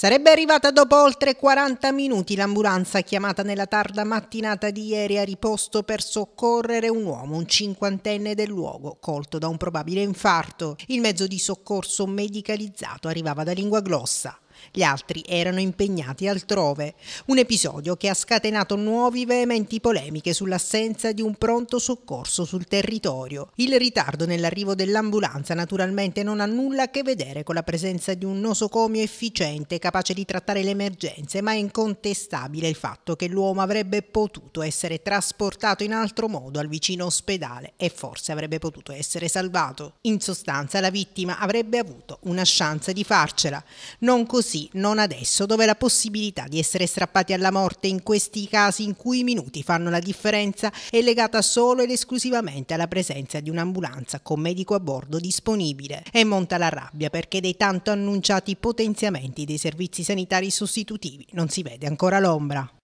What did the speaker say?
Sarebbe arrivata dopo oltre 40 minuti l'ambulanza chiamata nella tarda mattinata di ieri a riposto per soccorrere un uomo, un cinquantenne del luogo, colto da un probabile infarto. Il mezzo di soccorso medicalizzato arrivava da lingua grossa gli altri erano impegnati altrove. Un episodio che ha scatenato nuovi veementi polemiche sull'assenza di un pronto soccorso sul territorio. Il ritardo nell'arrivo dell'ambulanza naturalmente non ha nulla a che vedere con la presenza di un nosocomio efficiente capace di trattare le emergenze, ma è incontestabile il fatto che l'uomo avrebbe potuto essere trasportato in altro modo al vicino ospedale e forse avrebbe potuto essere salvato. In sostanza la vittima avrebbe avuto una chance di farcela. Non così così non adesso, dove la possibilità di essere strappati alla morte in questi casi in cui i minuti fanno la differenza è legata solo ed esclusivamente alla presenza di un'ambulanza con medico a bordo disponibile. E monta la rabbia perché dei tanto annunciati potenziamenti dei servizi sanitari sostitutivi non si vede ancora l'ombra.